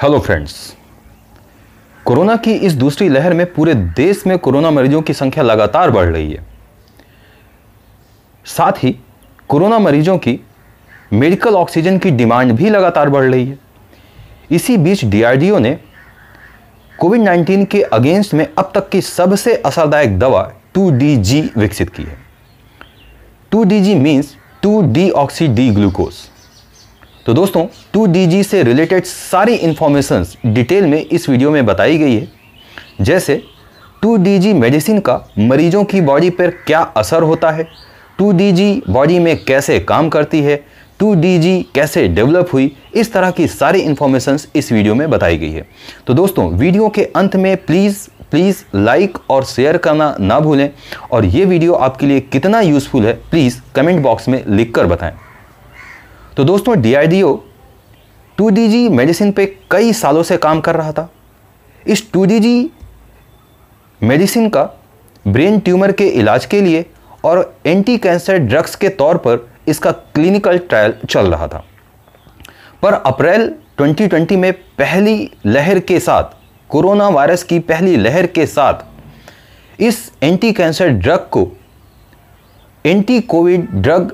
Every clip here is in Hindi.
हेलो फ्रेंड्स कोरोना की इस दूसरी लहर में पूरे देश में कोरोना मरीजों की संख्या लगातार बढ़ रही है साथ ही कोरोना मरीजों की मेडिकल ऑक्सीजन की डिमांड भी लगातार बढ़ रही है इसी बीच डीआरडीओ ने कोविड 19 के अगेंस्ट में अब तक की सबसे असरदायक दवा 2DG विकसित की है 2DG means two D oxy D glucose तो दोस्तों टू डी से रिलेटेड सारी इन्फॉर्मेशंस डिटेल में इस वीडियो में बताई गई है जैसे टू डी मेडिसिन का मरीजों की बॉडी पर क्या असर होता है टू डी बॉडी में कैसे काम करती है टू डी कैसे डेवलप हुई इस तरह की सारी इन्फॉर्मेशंस इस वीडियो में बताई गई है तो दोस्तों वीडियो के अंत में प्लीज़ प्लीज़ लाइक और शेयर करना ना भूलें और ये वीडियो आपके लिए कितना यूज़फुल है प्लीज़ कमेंट बॉक्स में लिख कर बताएं तो दोस्तों D I D O two G medicine पे कई सालों से काम कर रहा था इस टू जी मेडिसिन का ब्रेन ट्यूमर के इलाज के लिए और एंटी कैंसर ड्रग्स के तौर पर इसका क्लिनिकल ट्रायल चल रहा था पर अप्रैल 2020 में पहली लहर के साथ कोरोना वायरस की पहली लहर के साथ इस एंटी कैंसर ड्रग को एंटी कोविड ड्रग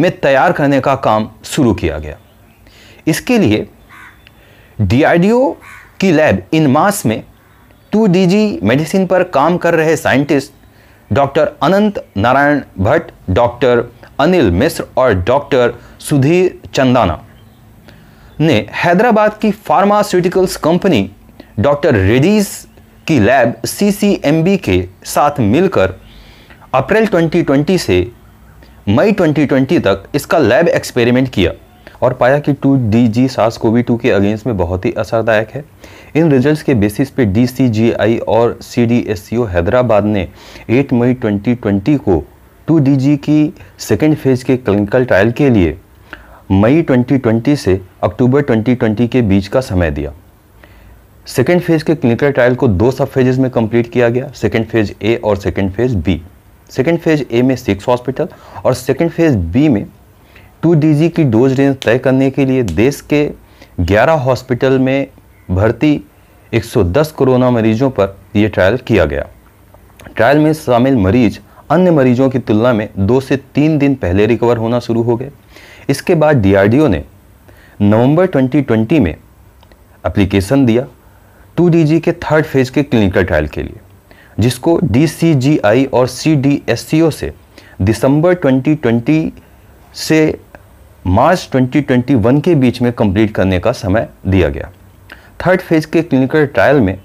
में तैयार करने का काम शुरू किया गया इसके लिए डीआरडीओ की लैब इन मास में टू डीजी मेडिसिन पर काम कर रहे scientist doctor Anant Narayan Bhatt doctor Anil Mishra और डॉक्टर सुधीर चंदाना ने हैदराबाद की फार्मास्यूटिकल्स कंपनी डॉक्टर रेडीज की लैब सीसीएमबी के साथ मिलकर अप्रैल 2020 से मई 2020 तक इसका लैब एक्सपेरिमेंट किया और पाया कि टू डी जी सास कोवी टू के अगेंस्ट में बहुत ही असरदायक है इन रिजल्ट्स के बेसिस पे डी सी जी आई और C D S C O Hyderabad ने 8 मई 2020 को टू डी जी की सेकेंड फेज के क्लिनिकल ट्रायल के लिए मई 2020 से अक्टूबर 2020 के बीच का समय दिया सेकेंड फेज के क्लिनिकल ट्रायल को दो सब फेजेस में कंप्लीट किया गया सेकेंड फेज ए और second phase B second phase A में सिक्स हॉस्पिटल और सेकेंड फेज बी में टू डी की डोज रेंज तय करने के लिए देश के 11 हॉस्पिटल में भर्ती 110 कोरोना मरीजों पर यह ट्रायल किया गया ट्रायल में शामिल मरीज अन्य मरीजों की तुलना में दो से तीन दिन पहले रिकवर होना शुरू हो गए इसके बाद डीआरडीओ ने नवंबर 2020 में एप्लीकेशन दिया टू डी के थर्ड फेज के क्लिनिकल ट्रायल के लिए जिसको डीसीजीआई और सीडीएससीओ से दिसंबर 2020 से मार्च 2021 के बीच में कंप्लीट करने का समय दिया गया थर्ड फेज के क्लिनिकल ट्रायल में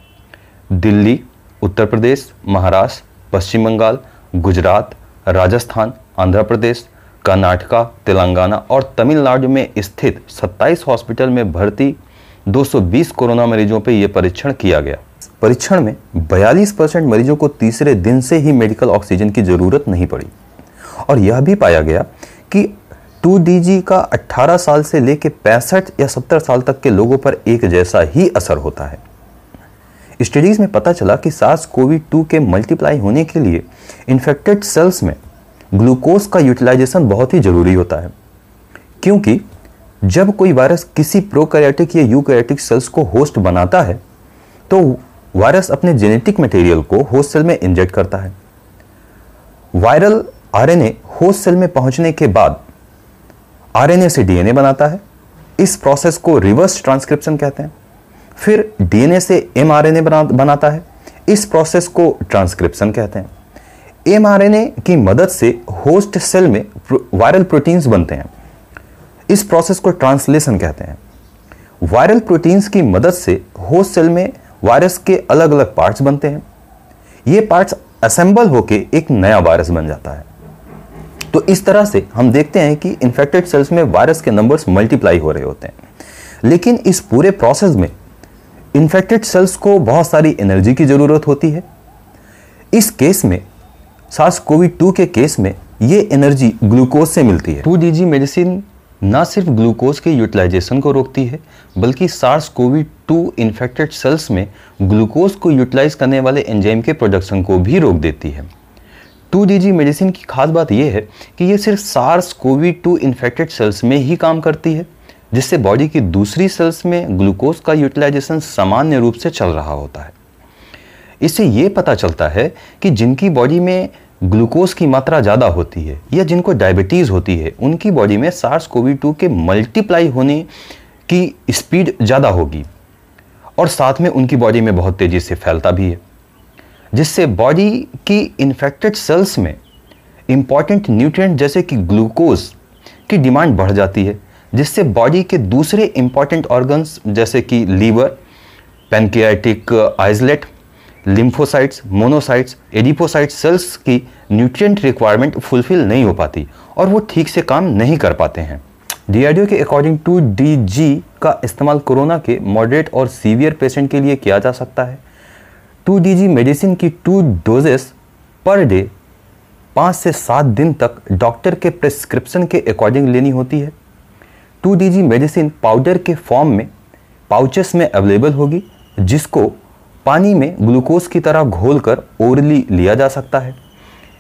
दिल्ली उत्तर प्रदेश महाराष्ट्र पश्चिम बंगाल गुजरात राजस्थान आंध्र प्रदेश कर्नाटका तेलंगाना और तमिलनाडु में स्थित 27 हॉस्पिटल में भर्ती 220 कोरोना मरीजों पर यह परीक्षण किया गया परीक्षण में 42 परसेंट मरीजों को तीसरे दिन से ही मेडिकल ऑक्सीजन की ज़रूरत नहीं पड़ी और यह भी पाया गया कि 2DG का 18 साल से लेकर पैंसठ या 70 साल तक के लोगों पर एक जैसा ही असर होता है स्टडीज़ में पता चला कि सास कोविड टू के मल्टीप्लाई होने के लिए इन्फेक्टेड सेल्स में ग्लूकोज का यूटिलाइजेशन बहुत ही ज़रूरी होता है क्योंकि जब कोई वायरस किसी प्रोकैरियोटिक या यूकैरियोटिक सेल्स को होस्ट बनाता है तो वायरस अपने जेनेटिक मटेरियल को होस्ट सेल में इंजेक्ट करता है वायरल आरएनए होस्ट सेल में पहुंचने के बाद आरएनए से डीएनए बनाता है इस प्रोसेस को रिवर्स ट्रांसक्रिप्शन कहते हैं फिर डीएनए से एमआरएनए बना बनाता है इस प्रोसेस को ट्रांसक्रिप्शन कहते हैं एमआरएनए की मदद से होस्ट सेल में वायरल प्रोटीन्स बनते हैं इस प्रोसेस को ट्रांसलेशन कहते हैं वायरल प्रोटीन्स की मदद से होस्ट सेल में वायरस के अलग अलग पार्ट्स बनते हैं ये पार्ट्स असेंबल होके एक नया वायरस बन जाता है तो इस तरह से हम देखते हैं कि इन्फेक्टेड सेल्स में वायरस के नंबर्स मल्टीप्लाई हो रहे होते हैं लेकिन इस पूरे प्रोसेस में इन्फेक्टेड सेल्स को बहुत सारी एनर्जी की ज़रूरत होती है इस केस में सास कोविड टू के केस में ये एनर्जी ग्लूकोज से मिलती है टू जी मेडिसिन ना सिर्फ ग्लूकोज के यूटिलाइजेशन को रोकती है बल्कि SARS COVID two infected cells में ग्लूकोज को यूटिलाइज करने वाले एंजाइम के प्रोडक्शन को भी रोक देती है टू डी मेडिसिन की खास बात यह है कि ये सिर्फ SARS COVID two infected cells में ही काम करती है जिससे बॉडी की दूसरी सेल्स में ग्लूकोज का यूटिलाइजेशन सामान्य रूप से चल रहा होता है इससे ये पता चलता है कि जिनकी बॉडी में ग्लूकोज की मात्रा ज़्यादा होती है या जिनको डायबिटीज़ होती है उनकी बॉडी में सार्स कोवी टू के मल्टीप्लाई होने की स्पीड ज़्यादा होगी और साथ में उनकी बॉडी में बहुत तेज़ी से फैलता भी है जिससे बॉडी की इन्फेक्टेड सेल्स में इम्पॉर्टेंट न्यूट्रिएंट जैसे कि ग्लूकोज की डिमांड बढ़ जाती है जिससे बॉडी के दूसरे इम्पॉर्टेंट ऑर्गन्स जैसे कि liver pancreatic islet lymphocytes monocytes adipocyte cells की न्यूट्रिएंट रिक्वायरमेंट फुलफिल नहीं हो पाती और वो ठीक से काम नहीं कर पाते हैं डीआरडीओ के अकॉर्डिंग टू डीजी का इस्तेमाल कोरोना के मॉडरेट और सीवियर पेशेंट के लिए किया जा सकता है टू डीजी मेडिसिन की टू डोजेस पर डे पाँच से सात दिन तक डॉक्टर के प्रिस्क्रिप्शन के अकॉर्डिंग लेनी होती है टू डीजी मेडिसिन पाउडर के फॉर्म में पाउचेस में अवेलेबल होगी जिसको पानी में ग्लूकोज की तरह घोलकर ओरली लिया जा सकता है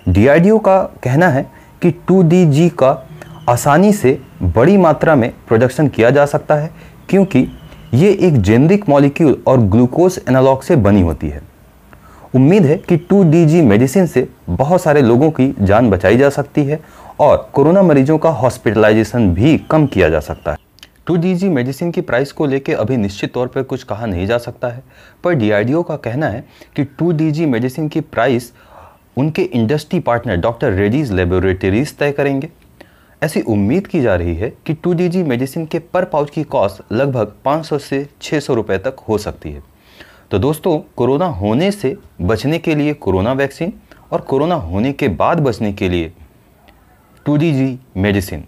डीआरडीओ का कहना है कि 2DG का आसानी से बड़ी मात्रा में प्रोडक्शन किया जा सकता है क्योंकि ये एक जेनरिक मॉलिक्यूल और ग्लूकोज एनालॉग से बनी होती है उम्मीद है कि 2DG मेडिसिन से बहुत सारे लोगों की जान बचाई जा सकती है और कोरोना मरीजों का हॉस्पिटलाइजेशन भी कम किया जा सकता है टू डी मेडिसिन की प्राइस को लेकर अभी निश्चित तौर पर कुछ कहा नहीं जा सकता है पर डी का कहना है कि टू डी मेडिसिन की प्राइस उनके industry partner doctor Reddy's laboratories तय करेंगे ऐसी उम्मीद की जा रही है कि टू डी मेडिसिन के पर पाउच की कॉस्ट लगभग 500 से 600 रुपए तक हो सकती है तो दोस्तों कोरोना होने से बचने के लिए कोरोना वैक्सीन और कोरोना होने के बाद बचने के लिए टू डी मेडिसिन